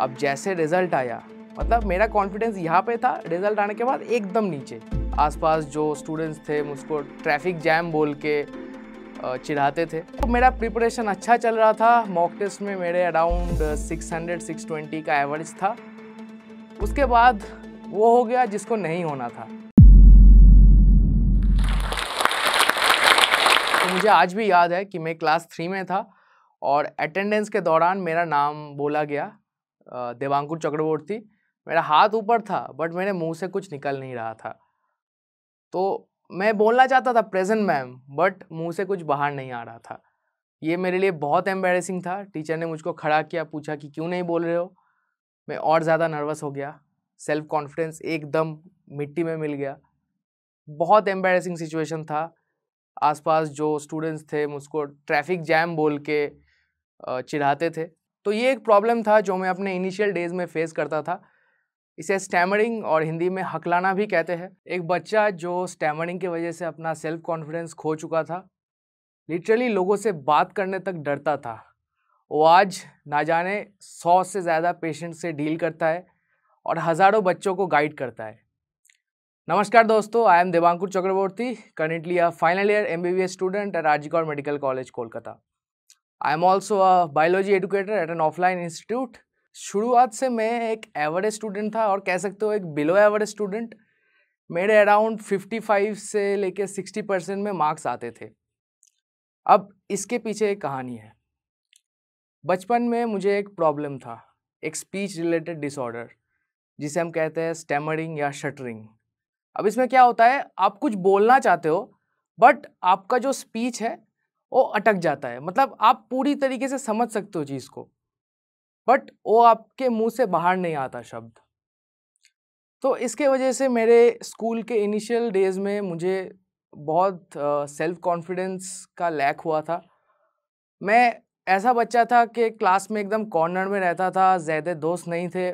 अब जैसे रिजल्ट आया मतलब मेरा कॉन्फिडेंस यहाँ पे था रिजल्ट आने के बाद एकदम नीचे आसपास जो स्टूडेंट्स थे मुझको ट्रैफिक जैम बोल के चिढ़ाते थे तो मेरा प्रिपरेशन अच्छा चल रहा था मॉक टेस्ट में मेरे अराउंड 600 620 का एवरेज था उसके बाद वो हो गया जिसको नहीं होना था तो मुझे आज भी याद है कि मैं क्लास थ्री में था और अटेंडेंस के दौरान मेरा नाम बोला गया देवांकुर चक्रवर्ती मेरा हाथ ऊपर था बट मेरे मुंह से कुछ निकल नहीं रहा था तो मैं बोलना चाहता था प्रेजेंट मैम बट मुंह से कुछ बाहर नहीं आ रहा था ये मेरे लिए बहुत एम्बेरसिंग था टीचर ने मुझको खड़ा किया पूछा कि क्यों नहीं बोल रहे हो मैं और ज़्यादा नर्वस हो गया सेल्फ कॉन्फिडेंस एकदम मिट्टी में मिल गया बहुत एम्बेरसिंग सिचुएशन था आसपास जो स्टूडेंट्स थे मुझको ट्रैफिक जैम बोल के चिढ़ाते थे तो ये एक प्रॉब्लम था जो मैं अपने इनिशियल डेज में फेस करता था इसे स्टैमरिंग और हिंदी में हकलाना भी कहते हैं एक बच्चा जो स्टैमरिंग की वजह से अपना सेल्फ कॉन्फिडेंस खो चुका था लिटरली लोगों से बात करने तक डरता था वो आज ना जाने सौ से ज़्यादा पेशेंट से डील करता है और हज़ारों बच्चों को गाइड करता है नमस्कार दोस्तों I am Devankur Chakraborty currently a final year M B B S student at RG Kar medical college Kolkata I am also a biology educator at an offline institute शुरुआत से मैं एक एवरेज स्टूडेंट था और कह सकते हो एक बिलो एवरेज स्टूडेंट मेरे अराउंड 55 से लेके 60 परसेंट में मार्क्स आते थे अब इसके पीछे एक कहानी है बचपन में मुझे एक प्रॉब्लम था एक स्पीच रिलेटेड डिसऑर्डर जिसे हम कहते हैं स्टैमरिंग या शटरिंग अब इसमें क्या होता है आप कुछ बोलना चाहते हो बट आपका जो स्पीच है वो अटक जाता है मतलब आप पूरी तरीके से समझ सकते हो चीज़ को बट वो आपके मुंह से बाहर नहीं आता शब्द तो इसके वजह से मेरे स्कूल के इनिशियल डेज़ में मुझे बहुत सेल्फ uh, कॉन्फिडेंस का लैक हुआ था मैं ऐसा बच्चा था कि क्लास में एकदम कॉर्नर में रहता था ज़्यादा दोस्त नहीं थे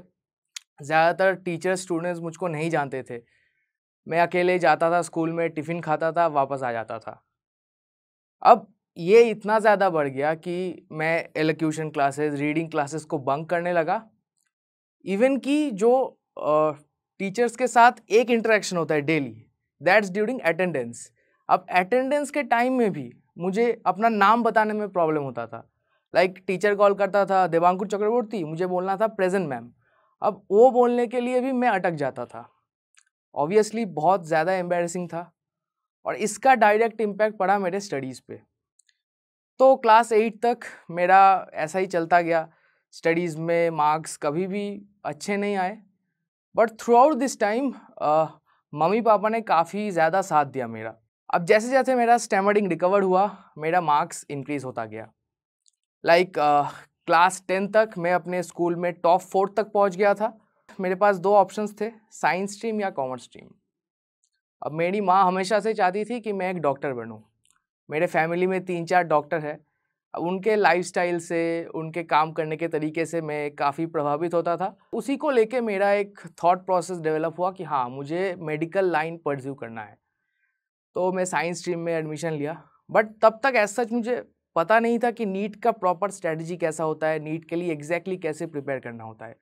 ज़्यादातर टीचर स्टूडेंट्स मुझको नहीं जानते थे मैं अकेले जाता था स्कूल में टिफ़िन खाता था वापस आ जाता था अब ये इतना ज़्यादा बढ़ गया कि मैं एलोक्यूशन क्लासेस रीडिंग क्लासेस को बंक करने लगा इवन कि जो टीचर्स के साथ एक इंटरेक्शन होता है डेली दैट्स ड्यूरिंग अटेंडेंस अब अटेंडेंस के टाइम में भी मुझे अपना नाम बताने में प्रॉब्लम होता था लाइक like, टीचर कॉल करता था देवांकुर चक्रवर्ती मुझे बोलना था प्रेजेंट मैम अब वो बोलने के लिए भी मैं अटक जाता था ऑब्वियसली बहुत ज़्यादा एम्बेरसिंग था और इसका डायरेक्ट इम्पैक्ट पड़ा मेरे स्टडीज़ पर तो क्लास एट तक मेरा ऐसा ही चलता गया स्टडीज़ में मार्क्स कभी भी अच्छे नहीं आए but throughout this time mummy papa ने काफ़ी ज़्यादा साथ दिया मेरा अब जैसे जैसे मेरा स्टैमर्डिंग रिकवर हुआ मेरा मार्क्स इंक्रीज़ होता गया लाइक क्लास टेन तक मैं अपने स्कूल में टॉप फोर्थ तक पहुंच गया था मेरे पास दो ऑप्शंस थे साइंस स्ट्रीम या कॉमर्स स्ट्रीम अब मेरी माँ हमेशा से चाहती थी कि मैं एक डॉक्टर बनूँ मेरे फैमिली में तीन चार डॉक्टर हैं उनके लाइफस्टाइल से उनके काम करने के तरीके से मैं काफ़ी प्रभावित होता था उसी को लेके मेरा एक थॉट प्रोसेस डेवलप हुआ कि हाँ मुझे मेडिकल लाइन परस्यू करना है तो मैं साइंस स्ट्रीम में एडमिशन लिया बट तब तक एज सच मुझे पता नहीं था कि नीट का प्रॉपर स्ट्रेटजी कैसा होता है नीट के लिए एग्जैक्टली exactly कैसे प्रिपेयर करना होता है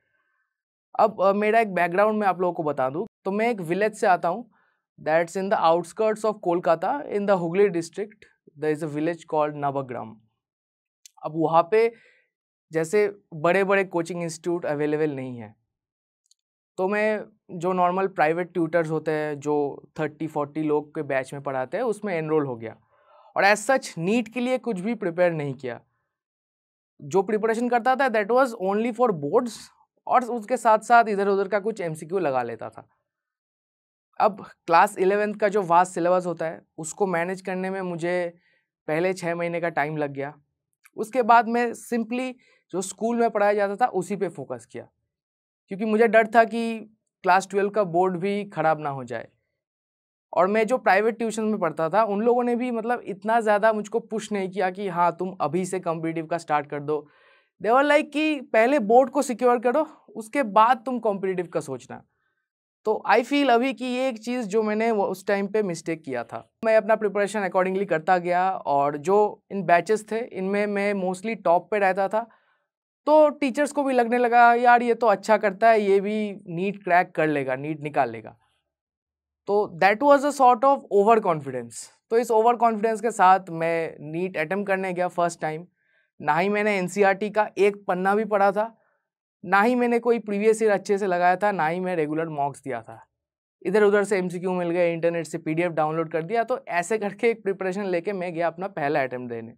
अब uh, मेरा एक बैकग्राउंड मैं आप लोगों को बता दूँ तो मैं एक विलेज से आता हूँ that's in the outskirts of Kolkata in the Hooghly district there is a village called Nabagram अब वहाँ पे जैसे बड़े बड़े कोचिंग इंस्टीट्यूट अवेलेबल नहीं है तो मैं जो नॉर्मल प्राइवेट ट्यूटर्स होते हैं जो थर्टी फोर्टी लोग के बैच में पढ़ाते हैं उसमें एनरोल हो गया और एज सच नीट के लिए कुछ भी प्रिपेयर नहीं किया जो प्रिपरेशन करता था that was only for boards और उसके साथ साथ इधर उधर का कुछ एमसीक्यू लगा लेता था अब क्लास इलेवेंथ का जो वास्ट सिलेबस होता है उसको मैनेज करने में मुझे पहले छः महीने का टाइम लग गया उसके बाद मैं सिंपली जो स्कूल में पढ़ाया जाता था उसी पे फोकस किया क्योंकि मुझे डर था कि क्लास ट्वेल्व का बोर्ड भी ख़राब ना हो जाए और मैं जो प्राइवेट ट्यूशन में पढ़ता था उन लोगों ने भी मतलब इतना ज़्यादा मुझको पुश नहीं किया कि हाँ तुम अभी से कॉम्पिटिटिव का स्टार्ट कर दो देवर लाइक कि पहले बोर्ड को सिक्योर करो उसके बाद तुम कॉम्पिटिटिव का सोचना तो आई फील अभी कि ये एक चीज़ जो मैंने वो उस टाइम पे मिस्टेक किया था मैं अपना प्रिपरेशन अकॉर्डिंगली करता गया और जो इन बैचेस थे इनमें मैं मोस्टली टॉप पे रहता था तो टीचर्स को भी लगने लगा यार ये तो अच्छा करता है ये भी नीट क्रैक कर लेगा नीट निकाल लेगा तो that was a sort of over confidence तो इस ओवर कॉन्फिडेंस के साथ मैं नीट अटैम्प्ट करने गया फर्स्ट टाइम ना ही मैंने एन e का एक पन्ना भी पढ़ा था ना ही मैंने कोई प्रीवियस ईयर अच्छे से लगाया था ना ही मैं रेगुलर मॉक्स दिया था इधर उधर से एमसीक्यू मिल गए इंटरनेट से पीडीएफ डाउनलोड कर दिया तो ऐसे करके एक प्रिपरेशन लेके मैं गया अपना पहला अटैम्प्ट देने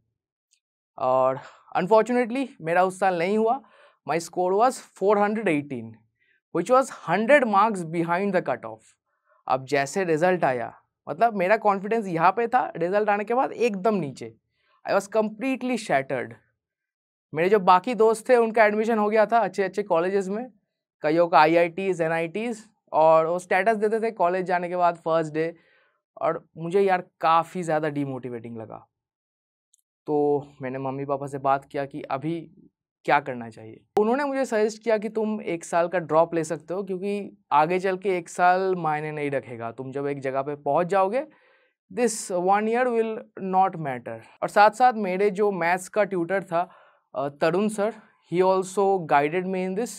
और अनफॉर्चुनेटली मेरा उस साल नहीं हुआ my score was four hundred eighteen which was hundred marks behind the cut off अब जैसे रिजल्ट आया मतलब मेरा कॉन्फिडेंस यहाँ पे था रिजल्ट आने के बाद एकदम नीचे आई वॉज कम्प्लीटली शैटर्ड मेरे जो बाकी दोस्त थे उनका एडमिशन हो गया था अच्छे अच्छे कॉलेजेस में कईयों का I I Ts N I Ts और वो स्टेटस देते थे कॉलेज जाने के बाद फर्स्ट डे और मुझे यार काफ़ी ज़्यादा डीमोटिवेटिंग लगा तो मैंने मम्मी पापा से बात किया कि अभी क्या करना चाहिए उन्होंने मुझे सजेस्ट किया कि तुम एक साल का ड्रॉप ले सकते हो क्योंकि आगे चल के एक साल मायने नहीं रखेगा तुम जब एक जगह पे पहुंच जाओगे this one year will not matter और साथ साथ मेरे जो मैथ्स का ट्यूटर था Tarun sir he also guided me in this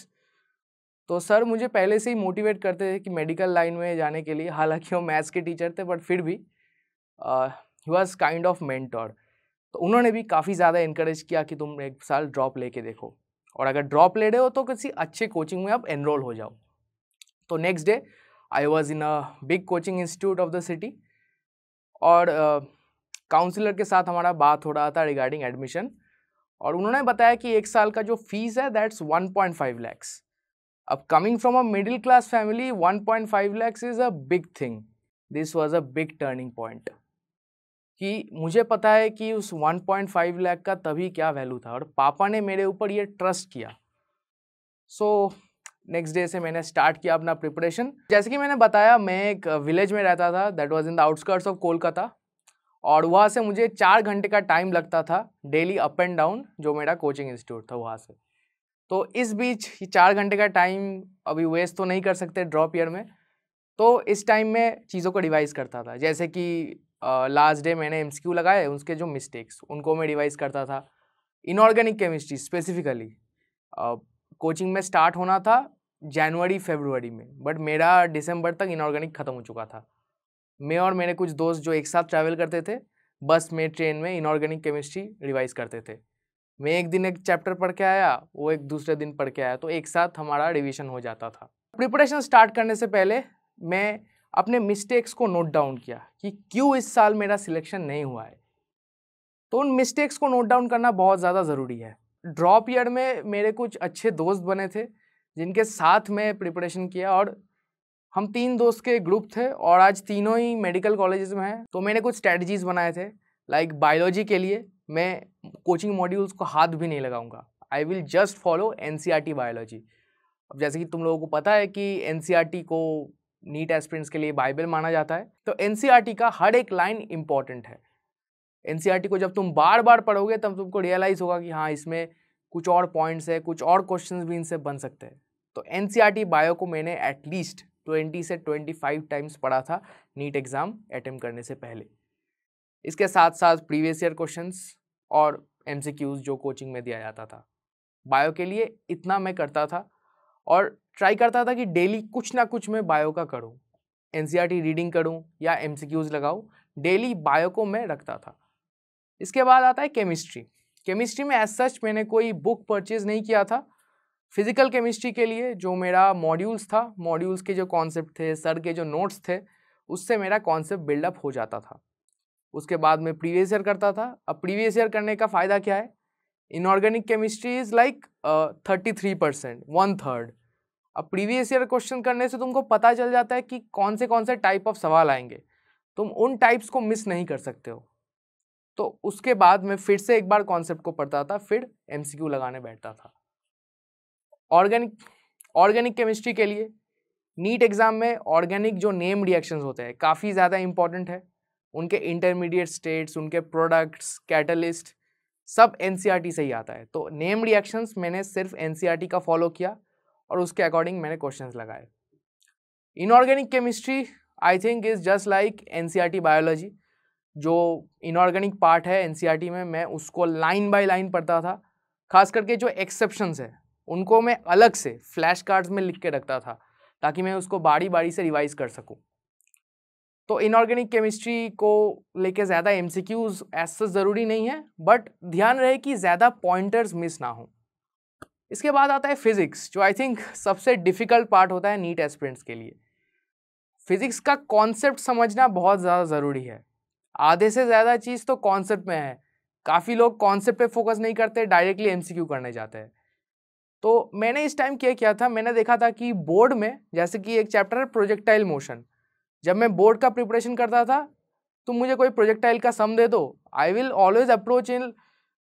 तो सर मुझे पहले से ही मोटिवेट करते थे कि मेडिकल लाइन में जाने के लिए हालांकि वो मैथ्स के टीचर थे बट फिर भी he was kind of mentor तो उन्होंने भी काफ़ी ज़्यादा इनक्रेज किया कि तुम एक साल ड्रॉप लेके देखो और अगर ड्रॉप ले रहे हो तो किसी अच्छे कोचिंग में आप एनरोल हो जाओ तो next day I was in a big coaching institute of the city और काउंसिलर uh, के साथ हमारा बात हो रहा था रिगार्डिंग एडमिशन और उन्होंने बताया कि एक साल का जो फीस है दैट्स 1.5 पॉइंट लैक्स अब coming from a middle class family 1.5 point lakhs is a big thing this was a big turning point कि मुझे पता है कि उस 1.5 लैख का तभी क्या वैल्यू था और पापा ने मेरे ऊपर ये ट्रस्ट किया सो नेक्स्ट डे से मैंने स्टार्ट किया अपना प्रिपरेशन जैसे कि मैंने बताया मैं एक विलेज में रहता था that was in the outskirts of Kolkata और वहाँ से मुझे चार घंटे का टाइम लगता था डेली अप एंड डाउन जो मेरा कोचिंग इंस्टीट्यूट था वहाँ से तो इस बीच चार घंटे का टाइम अभी वेस्ट तो नहीं कर सकते ड्रॉप ईयर में तो इस टाइम में चीज़ों को रिवाइज़ करता था जैसे कि लास्ट डे मैंने एम लगाए उसके जो मिस्टेक्स उनको मैं रिवाइज़ करता था इनऑर्गेनिक केमिस्ट्री स्पेसिफिकली कोचिंग में स्टार्ट होना था जनवरी फेबरवरी में बट मेरा दिसंबर तक इनऑर्गेनिक ख़त्म हो चुका था मैं और मेरे कुछ दोस्त जो एक साथ ट्रैवल करते थे बस में ट्रेन में इनऑर्गेनिक केमिस्ट्री रिवाइज करते थे मैं एक दिन एक चैप्टर पढ़ के आया वो एक दूसरे दिन पढ़ के आया तो एक साथ हमारा रिविजन हो जाता था प्रिपरेशन स्टार्ट करने से पहले मैं अपने मिस्टेक्स को नोट डाउन किया कि क्यों इस साल मेरा सिलेक्शन नहीं हुआ है तो उन मिस्टेक्स को नोट डाउन करना बहुत ज़्यादा ज़रूरी है ड्रॉप ईयर में मेरे कुछ अच्छे दोस्त बने थे जिनके साथ मैं प्रिपरेशन किया और हम तीन दोस्त के ग्रुप थे और आज तीनों ही मेडिकल कॉलेजेस में हैं तो मैंने कुछ स्ट्रेटजीज बनाए थे लाइक like बायोलॉजी के लिए मैं कोचिंग मॉड्यूल्स को हाथ भी नहीं लगाऊंगा I will just follow N biology अब जैसे कि तुम लोगों को पता है कि एन e को नीट एस्पिरेंट्स के लिए बाइबल माना जाता है तो एन e का हर एक लाइन इम्पॉर्टेंट है एन e को जब तुम बार बार पढ़ोगे तब तुमको रियलाइज़ होगा कि हाँ इसमें कुछ और पॉइंट्स है कुछ और क्वेश्चन भी इनसे बन सकते हैं तो एन बायो को मैंने एटलीस्ट ट्वेंटी से ट्वेंटी फाइव टाइम्स पढ़ा था नीट एग्ज़ाम अटैम्प्ट करने से पहले इसके साथ साथ प्रीवियस ईयर क्वेश्चंस और एमसीक्यूज जो कोचिंग में दिया जाता था बायो के लिए इतना मैं करता था और ट्राई करता था कि डेली कुछ ना कुछ मैं बायो का करूँ एन रीडिंग करूँ या एम लगाऊँ डेली बायो को मैं रखता था इसके बाद आता है केमिस्ट्री केमिस्ट्री में एज सच मैंने कोई बुक परचेज़ नहीं किया था फिज़िकल केमिस्ट्री के लिए जो मेरा मॉड्यूल्स था मॉड्यूल्स के जो कॉन्सेप्ट थे सर के जो नोट्स थे उससे मेरा कॉन्सेप्ट बिल्डअप हो जाता था उसके बाद मैं प्रीवियस ईयर करता था अब प्रीवियस ईयर करने का फ़ायदा क्या है inorganic chemistry is like thirty three percent one third अब प्रीवियस ईयर क्वेश्चन करने से तुमको पता चल जाता है कि कौन से कौन से टाइप ऑफ सवाल आएंगे तुम उन टाइप्स को मिस नहीं कर सकते हो तो उसके बाद मैं फिर से एक बार कॉन्सेप्ट को पढ़ता था फिर एम लगाने बैठता था ऑर्गेनिक ऑर्गेनिक केमिस्ट्री के लिए नीट एग्ज़ाम में ऑर्गेनिक जो नेम रिएक्शंस होते हैं काफ़ी ज़्यादा इम्पॉर्टेंट है उनके इंटरमीडिएट स्टेट्स उनके प्रोडक्ट्स कैटलिस्ट सब एन e से ही आता है तो नेम रिएक्शंस मैंने सिर्फ एन e का फॉलो किया और उसके अकॉर्डिंग मैंने क्वेश्चन लगाए inorganic chemistry I think is just like N biology जो इनऑर्गेनिक पार्ट है एन e में मैं उसको लाइन बाय लाइन पढ़ता था खास करके जो एक्सेप्शंस है उनको मैं अलग से फ्लैश कार्ड्स में लिख के रखता था ताकि मैं उसको बारी बारी से रिवाइज कर सकूँ तो इनऑर्गेनिक केमिस्ट्री को लेके ज़्यादा एम सी क्यूज़ ऐसा ज़रूरी नहीं है बट ध्यान रहे कि ज़्यादा पॉइंटर्स मिस ना हो इसके बाद आता है फिज़िक्स जो आई थिंक सबसे डिफ़िकल्ट पार्ट होता है नीट एस्पिरेंट्स के लिए फिज़िक्स का कॉन्सेप्ट समझना बहुत ज़्यादा ज़रूरी है आधे से ज़्यादा चीज़ तो कॉन्सेप्ट में है काफ़ी लोग कॉन्सेप्ट पे फोकस नहीं करते डायरेक्टली एमसीक्यू करने जाते हैं तो मैंने इस टाइम क्या किया था मैंने देखा था कि बोर्ड में जैसे कि एक चैप्टर है प्रोजेक्टाइल मोशन जब मैं बोर्ड का प्रिपरेशन करता था तो मुझे कोई प्रोजेक्टाइल का सम दे दो I will always approach in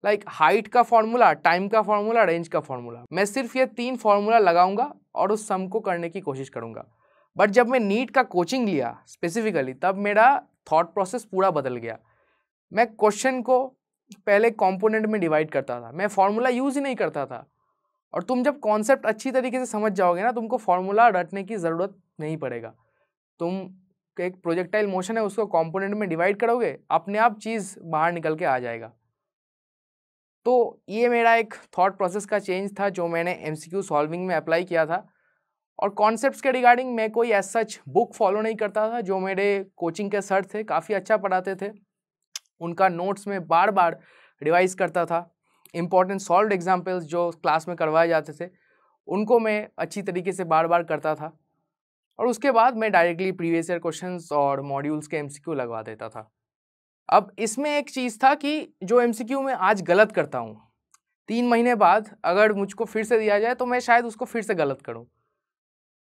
like height का फॉर्मूला टाइम का फॉर्मूला रेंज का फॉर्मूला मैं सिर्फ ये तीन फार्मूला लगाऊंगा और उस सम को करने की कोशिश करूँगा बट जब मैं नीट का कोचिंग लिया स्पेसिफिकली तब मेरा थॉट प्रोसेस पूरा बदल गया मैं क्वेश्चन को पहले कंपोनेंट में डिवाइड करता था मैं फार्मूला यूज़ ही नहीं करता था और तुम जब कॉन्सेप्ट अच्छी तरीके से समझ जाओगे ना तुमको फॉर्मूला रटने की ज़रूरत नहीं पड़ेगा तुम एक प्रोजेक्टाइल मोशन है उसको कंपोनेंट में डिवाइड करोगे अपने आप चीज़ बाहर निकल के आ जाएगा तो ये मेरा एक थॉट प्रोसेस का चेंज था जो मैंने एम सॉल्विंग में अप्लाई किया था और कॉन्सेप्ट्स के रिगार्डिंग मैं कोई एज सच बुक फॉलो नहीं करता था जो मेरे कोचिंग के सर थे काफ़ी अच्छा पढ़ाते थे उनका नोट्स में बार बार रिवाइज करता था इंपॉर्टेंट सॉल्व एग्ज़ाम्पल्स जो क्लास में करवाए जाते थे उनको मैं अच्छी तरीके से बार बार करता था और उसके बाद मैं डायरेक्टली प्रीवियस ईयर क्वेश्चन और मॉड्यूल्स के एमसीक्यू लगवा देता था अब इसमें एक चीज़ था कि जो एमसीक्यू मैं आज गलत करता हूँ तीन महीने बाद अगर मुझको फिर से दिया जाए तो मैं शायद उसको फिर से गलत करूँ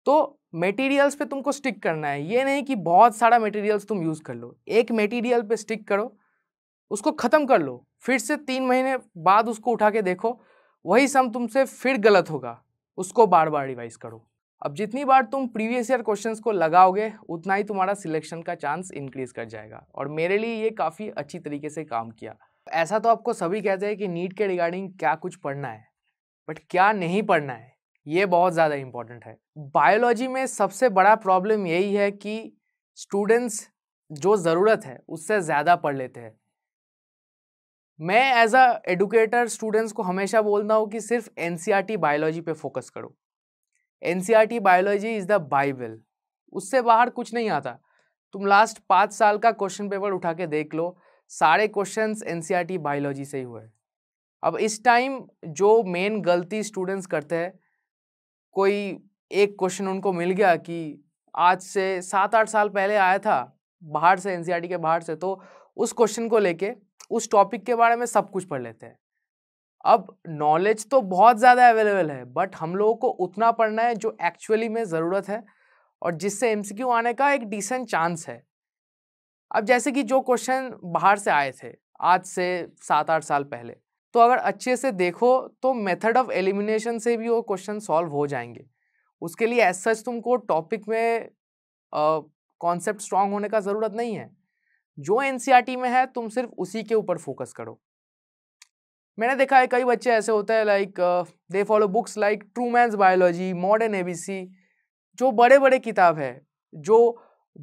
तो मटेरियल्स पे तुमको स्टिक करना है ये नहीं कि बहुत सारा मटेरियल्स तुम यूज़ कर लो एक मटेरियल पे स्टिक करो उसको ख़त्म कर लो फिर से तीन महीने बाद उसको उठा के देखो वही सम तुमसे फिर गलत होगा उसको बार बार रिवाइज करो अब जितनी बार तुम प्रीवियस ईयर क्वेश्चंस को लगाओगे उतना ही तुम्हारा सिलेक्शन का चांस इंक्रीज कर जाएगा और मेरे लिए ये काफ़ी अच्छी तरीके से काम किया ऐसा तो आपको सभी कहते हैं कि नीट के रिगार्डिंग क्या कुछ पढ़ना है बट क्या नहीं पढ़ना है ये बहुत ज़्यादा इम्पॉर्टेंट है बायोलॉजी में सबसे बड़ा प्रॉब्लम यही है कि स्टूडेंट्स जो ज़रूरत है उससे ज़्यादा पढ़ लेते हैं मैं एज अ एडुकेटर स्टूडेंट्स को हमेशा बोलता हूँ कि सिर्फ एन बायोलॉजी e पे फोकस करो N biology is the Bible उससे बाहर कुछ नहीं आता तुम लास्ट पाँच साल का क्वेश्चन पेपर उठा के देख लो सारे क्वेश्चन एन बायोलॉजी से ही हुए अब इस टाइम जो मेन गलती स्टूडेंट्स करते हैं कोई एक क्वेश्चन उनको मिल गया कि आज से सात आठ साल पहले आया था बाहर से एन e के बाहर से तो उस क्वेश्चन को लेके उस टॉपिक के बारे में सब कुछ पढ़ लेते हैं अब नॉलेज तो बहुत ज़्यादा अवेलेबल है बट हम लोगों को उतना पढ़ना है जो एक्चुअली में ज़रूरत है और जिससे एम आने का एक डिसेंट चांस है अब जैसे कि जो क्वेश्चन बाहर से आए थे आज से सात आठ साल पहले तो अगर अच्छे से देखो तो मेथड ऑफ एलिमिनेशन से भी वो क्वेश्चन सॉल्व हो जाएंगे उसके लिए एज सच तुमको टॉपिक में कॉन्सेप्ट स्ट्रांग होने का ज़रूरत नहीं है जो एनसीईआरटी e में है तुम सिर्फ उसी के ऊपर फोकस करो मैंने देखा है कई बच्चे ऐसे होते हैं like they follow books like Trueman's biology modern ABC जो बड़े बड़े किताब है जो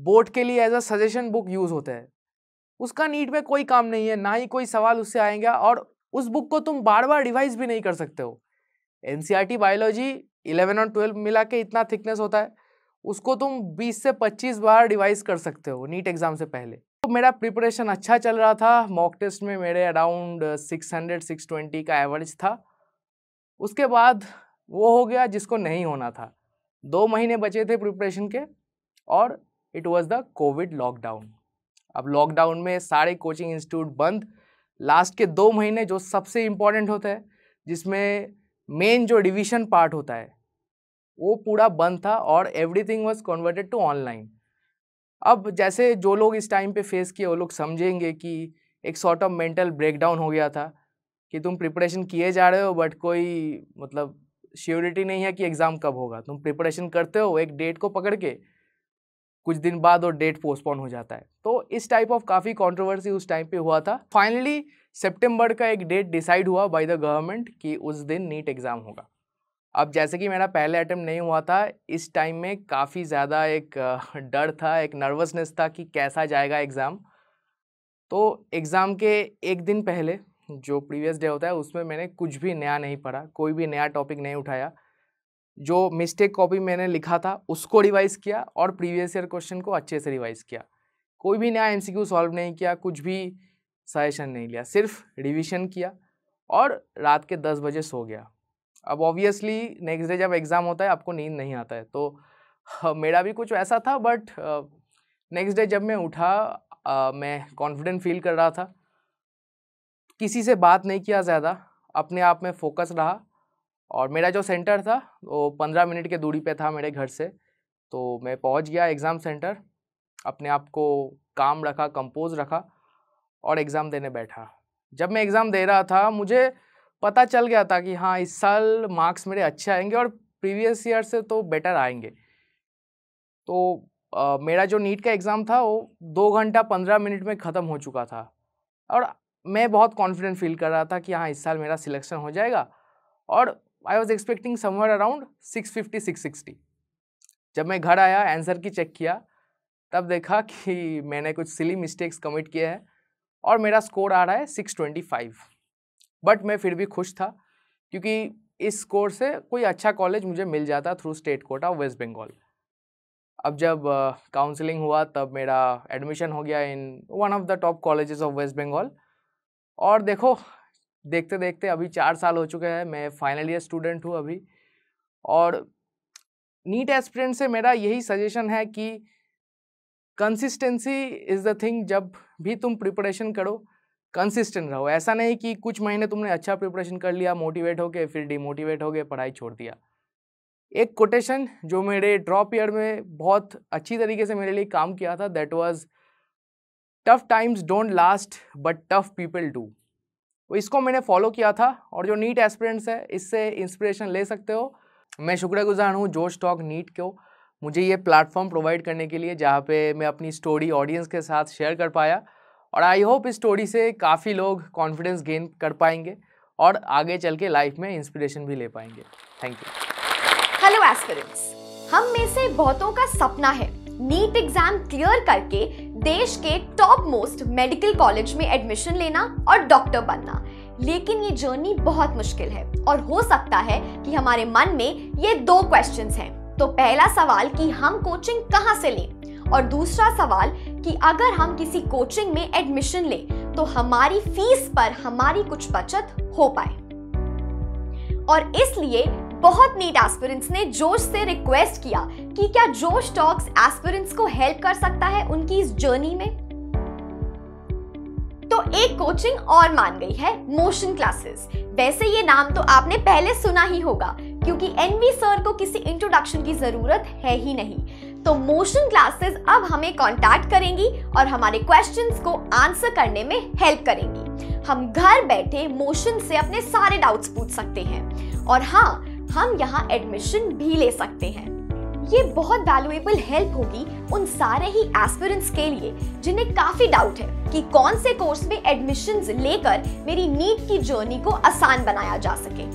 बोर्ड के लिए as a suggestion book use होता है उसका नीट में कोई काम नहीं है ना ही कोई सवाल उससे आएंगे और उस बुक को तुम बार बार रिवाइज भी नहीं कर सकते हो एन बायोलॉजी इलेवन और ट्वेल्व मिला के इतना थिकनेस होता है उसको तुम बीस से पच्चीस बार रिवाइज कर सकते हो नीट एग्ज़ाम से पहले तो मेरा प्रिपरेशन अच्छा चल रहा था मॉक टेस्ट में मेरे अराउंड 600 620 का एवरेज था उसके बाद वो हो गया जिसको नहीं होना था दो महीने बचे थे प्रिपरेशन के और it was the Covid lockdown अब लॉकडाउन में सारे कोचिंग इंस्टीट्यूट बंद लास्ट के दो महीने जो सबसे इम्पॉर्टेंट होता है जिसमें मेन जो डिवीजन पार्ट होता है वो पूरा बंद था और everything was converted to online अब जैसे जो लोग इस टाइम पे फेस किए वो लोग समझेंगे कि एक सॉर्ट ऑफ मेंटल ब्रेकडाउन हो गया था कि तुम प्रिपरेशन किए जा रहे हो बट कोई मतलब श्योरिटी नहीं है कि एग्ज़ाम कब होगा तुम प्रिपरेशन करते हो एक डेट को पकड़ के कुछ दिन बाद और डेट पोस्टपोन हो जाता है तो इस टाइप ऑफ काफ़ी कंट्रोवर्सी उस टाइम पे हुआ था फाइनली सितंबर का एक डेट डिसाइड हुआ बाय द गवर्नमेंट कि उस दिन नीट एग्ज़ाम होगा अब जैसे कि मेरा पहले अटैम्प्ट नहीं हुआ था इस टाइम में काफ़ी ज़्यादा एक डर था एक नर्वसनेस था कि कैसा जाएगा एग्ज़ाम तो एग्ज़ाम के एक दिन पहले जो प्रीवियस डे होता है उसमें मैंने कुछ भी नया नहीं पढ़ा कोई भी नया टॉपिक नहीं उठाया जो मिस्टेक कॉपी मैंने लिखा था उसको रिवाइज़ किया और प्रीवियस ईयर क्वेश्चन को अच्छे से रिवाइज़ किया कोई भी नया एमसीक्यू सॉल्व नहीं किया कुछ भी सजेशन नहीं लिया सिर्फ रिविशन किया और रात के दस बजे सो गया अब ऑब्वियसली नेक्स्ट डे जब एग्ज़ाम होता है आपको नींद नहीं आता है तो हाँ, मेरा भी कुछ ऐसा था बट नेक्स्ट डे जब मैं उठा आ, मैं कॉन्फिडेंट फील कर रहा था किसी से बात नहीं किया ज़्यादा अपने आप में फोकस रहा और मेरा जो सेंटर था वो पंद्रह मिनट के दूरी पे था मेरे घर से तो मैं पहुंच गया एग्ज़ाम सेंटर अपने आप को काम रखा कंपोज रखा और एग्ज़ाम देने बैठा जब मैं एग्ज़ाम दे रहा था मुझे पता चल गया था कि हाँ इस साल मार्क्स मेरे अच्छे आएंगे और प्रीवियस ईयर से तो बेटर आएंगे तो आ, मेरा जो नीट का एग्ज़ाम था वो दो घंटा पंद्रह मिनट में ख़त्म हो चुका था और मैं बहुत कॉन्फिडेंट फील कर रहा था कि हाँ इस साल मेरा सिलेक्शन हो जाएगा और I was expecting somewhere around six fifty six sixty जब मैं घर आया आंसर की चेक किया तब देखा कि मैंने कुछ सिली मिस्टेक्स कमिट किए हैं और मेरा स्कोर आ रहा है सिक्स ट्वेंटी फाइव बट मैं फिर भी खुश था क्योंकि इस कोर्स से कोई अच्छा कॉलेज मुझे मिल जाता through state quota West Bengal अब जब काउंसलिंग uh, हुआ तब मेरा एडमिशन हो गया in one of the top colleges of West Bengal और देखो देखते देखते अभी चार साल हो चुके हैं मैं फाइनल ईयर स्टूडेंट हूँ अभी और नीट एस्पिरेंट से मेरा यही सजेशन है कि कंसिस्टेंसी इज़ द थिंग जब भी तुम प्रिपरेशन करो कंसिस्टेंट रहो ऐसा नहीं कि कुछ महीने तुमने अच्छा प्रिपरेशन कर लिया मोटिवेट हो गए फिर डिमोटिवेट हो गए पढ़ाई छोड़ दिया एक कोटेशन जो मेरे ड्रॉप ईयर में बहुत अच्छी तरीके से मेरे लिए काम किया था that was tough times don't last but tough people do इसको मैंने फॉलो किया था और जो नीट एस्पिरेंट्स है इससे इंस्पिरेशन ले सकते हो मैं शुक्रगुजार हूँ जोश टॉक नीट को मुझे ये प्लेटफॉर्म प्रोवाइड करने के लिए जहाँ पे मैं अपनी स्टोरी ऑडियंस के साथ शेयर कर पाया और आई होप इस स्टोरी से काफ़ी लोग कॉन्फिडेंस गेन कर पाएंगे और आगे चल के लाइफ में इंस्पिरेशन भी ले पाएंगे थैंक यू हेलो एस्पिरेंट्स हम में से बहुतों का सपना है नीट एग्जाम क्लियर करके देश के टॉप मोस्ट मेडिकल कॉलेज में एडमिशन लेना और डॉक्टर बनना लेकिन ये जर्नी बहुत मुश्किल है और हो सकता है कि हमारे मन में ये दो क्वेश्चंस हैं तो पहला सवाल कि हम कोचिंग कहाँ से लें और दूसरा सवाल कि अगर हम किसी कोचिंग में एडमिशन लें तो हमारी फीस पर हमारी कुछ बचत हो पाए और इसलिए बहुत नीट एस्पिरेंट्स ने जोश से रिक्वेस्ट किया कि क्या जोश टॉक्स एस्पिरेंट्स को हेल्प कर सकता है उनकी इस जर्नी में तो एक कोचिंग और मान गई है मोशन क्लासेस वैसे ये नाम तो आपने पहले सुना ही होगा क्योंकि एनवी सर को किसी इंट्रोडक्शन की जरूरत है ही नहीं तो मोशन क्लासेस अब हमें कांटेक्ट करेंगी और हमारे क्वेश्चंस को आंसर करने में हेल्प करेंगी हम घर बैठे मोशन से अपने सारे डाउट्स पूछ सकते हैं और हाँ हम यहाँ एडमिशन भी ले सकते हैं ये बहुत वैल्यूएबल हेल्प होगी उन सारे ही एस्पिरेंट्स के लिए जिन्हें काफ़ी डाउट है कि कौन से कोर्स में एडमिशन्स लेकर मेरी नीट की जर्नी को आसान बनाया जा सके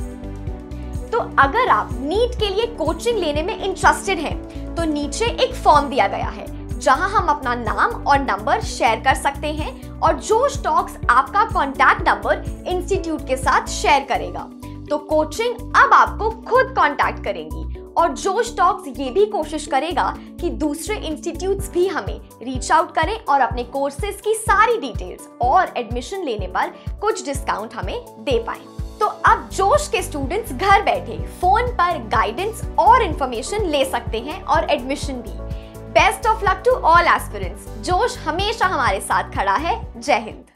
तो अगर आप नीट के लिए कोचिंग लेने में इंटरेस्टेड हैं तो नीचे एक फॉर्म दिया गया है जहां हम अपना नाम और नंबर शेयर कर सकते हैं और जो स्टॉक्स आपका कॉन्टैक्ट नंबर इंस्टीट्यूट के साथ शेयर करेगा तो कोचिंग अब आपको खुद कॉन्टैक्ट करेंगी और जो स्टॉक्स ये भी कोशिश करेगा कि दूसरे इंस्टीट्यूट्स भी हमें रीच आउट करें और अपने कोर्सेज की सारी डिटेल्स और एडमिशन लेने पर कुछ डिस्काउंट हमें दे पाएं तो अब जोश के स्टूडेंट्स घर बैठे फोन पर गाइडेंस और इंफॉर्मेशन ले सकते हैं और एडमिशन भी best of luck to all aspirants जोश हमेशा हमारे साथ खड़ा है जय हिंद